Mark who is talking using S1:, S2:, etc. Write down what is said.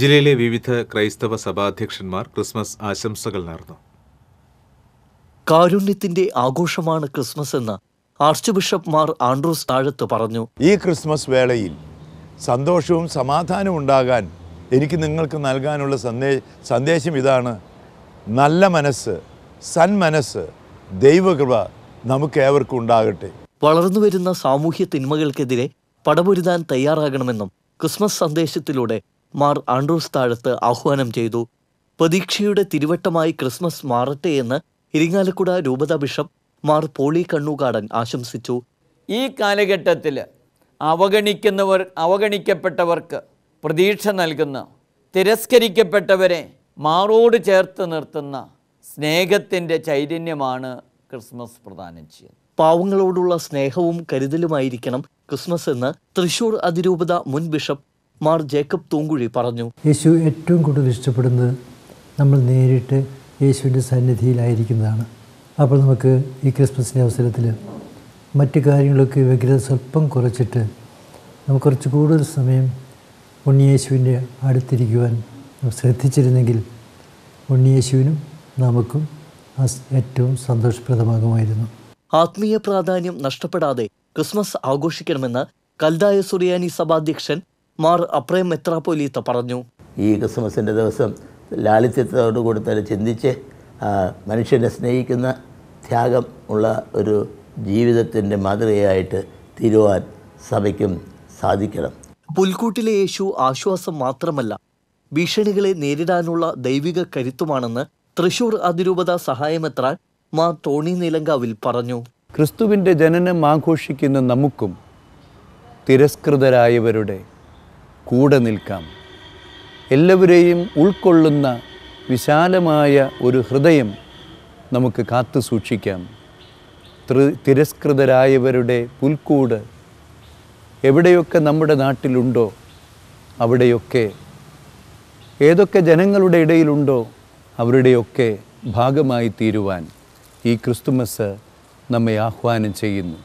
S1: ജില്ലയിലെ വിവിധ ക്രൈസ്തവ സഭാധ്യക്ഷന്മാർ ക്രിസ്മസ് ആശംസകൾ നേർന്നു
S2: കാരുണ്യത്തിന്റെ ആഘോഷമാണ് ക്രിസ്മസ് എന്ന് ആർച്ച് ബിഷപ്പ് മാർ ആൻഡ്രൂസ്
S1: താഴത്ത് പറഞ്ഞു ഈ ക്രിസ്മസ് വേളയിൽ സന്തോഷവും സമാധാനവും ഉണ്ടാകാൻ എനിക്ക് നിങ്ങൾക്ക് നൽകാനുള്ള സന്ദേ സന്ദേശം ഇതാണ് നല്ല മനസ്സ് സന്മനസ് ദൈവകൃപ നമുക്ക് ഏവർക്കും ഉണ്ടാകട്ടെ വളർന്നുവരുന്ന
S2: സാമൂഹ്യ തിന്മകൾക്കെതിരെ പടപൊരുതാൻ തയ്യാറാകണമെന്നും ക്രിസ്മസ് സന്ദേശത്തിലൂടെ മാർ ആൻഡ്രൂസ് താഴത്ത് ആഹ്വാനം ചെയ്തു പ്രതീക്ഷയുടെ തിരുവട്ടമായി ക്രിസ്മസ് മാറട്ടെ എന്ന് ഇരിങ്ങാലക്കുട രൂപത ബിഷപ്പ് മാർ പോളി കണ്ണുകാടൻ ആശംസിച്ചു
S3: ഈ കാലഘട്ടത്തിൽ അവഗണിക്കുന്നവർ അവഗണിക്കപ്പെട്ടവർക്ക് പ്രതീക്ഷ നൽകുന്ന തിരസ്കരിക്കപ്പെട്ടവരെ മാറോട് ചേർത്ത് നിർത്തുന്ന സ്നേഹത്തിൻ്റെ ചൈതന്യമാണ് ക്രിസ്മസ് പ്രദാനം ചെയ്യുന്നത്
S2: പാവങ്ങളോടുള്ള സ്നേഹവും കരുതലുമായിരിക്കണം ക്രിസ്മസ് എന്ന് തൃശൂർ അതിരൂപത മുൻ ബിഷപ്പ് മാർ ജേക്കബ് തൂങ്കുഴി പറഞ്ഞു
S4: യേശു ഏറ്റവും കൂടുതൽ ഇഷ്ടപ്പെടുന്നത് നമ്മൾ നേരിട്ട് യേശുവിൻ്റെ സന്നിധിയിലായിരിക്കുന്നതാണ് അപ്പോൾ നമുക്ക് ഈ ക്രിസ്മസിൻ്റെ അവസരത്തിൽ മറ്റു കാര്യങ്ങളൊക്കെ വ്യഗ്രത സ്വല്പം കുറച്ചിട്ട് നമുക്ക് കുറച്ച് കൂടുതൽ സമയം ഉണ്ണിയേശുവിൻ്റെ അടുത്തിരിക്കുവാൻ ശ്രദ്ധിച്ചിരുന്നെങ്കിൽ ഉണ്ണിയേശുവിനും നമുക്കും ഏറ്റവും സന്തോഷപ്രദമാകുമായിരുന്നു
S2: ആത്മീയ പ്രാധാന്യം നഷ്ടപ്പെടാതെ ക്രിസ്മസ് ആഘോഷിക്കണമെന്ന് കൽദായ സുറിയാനി സഭാധ്യക്ഷൻ മാർ അപ്രേം പോലീത്ത പറഞ്ഞു
S5: ഈ ക്രിസ്മസിൻ്റെ ദിവസം ലാളിത്യത്തോടു കൂടി തന്നെ ചിന്തിച്ച് മനുഷ്യനെ സ്നേഹിക്കുന്ന ത്യാഗം ഉള്ള ഒരു ജീവിതത്തിൻ്റെ മാതൃകയായിട്ട് തിരുവാൻ സഭയ്ക്കും സാധിക്കണം പുൽക്കൂട്ടിലെ യേശു ആശ്വാസം
S2: മാത്രമല്ല ഭീഷണികളെ നേരിടാനുള്ള ദൈവിക കരുത്തുമാണെന്ന് തൃശൂർ അതിരൂപത സഹായമെത്രാൻ മാ ടോണി നിലങ്കാവിൽ പറഞ്ഞു
S1: ക്രിസ്തുവിൻ്റെ ജനനം ആഘോഷിക്കുന്ന നമുക്കും തിരസ്കൃതരായവരുടെ കൂടെ നിൽക്കാം എല്ലാവരെയും ഉൾക്കൊള്ളുന്ന വിശാലമായ ഒരു ഹൃദയം നമുക്ക് കാത്തു സൂക്ഷിക്കാം തൃ തിരസ്കൃതരായവരുടെ പുൽക്കൂട് എവിടെയൊക്കെ നമ്മുടെ നാട്ടിലുണ്ടോ അവിടെയൊക്കെ ഏതൊക്കെ ജനങ്ങളുടെ ഇടയിലുണ്ടോ അവരുടെയൊക്കെ ഭാഗമായി തീരുവാൻ ഈ ക്രിസ്തുമസ് നമ്മെ ആഹ്വാനം ചെയ്യുന്നു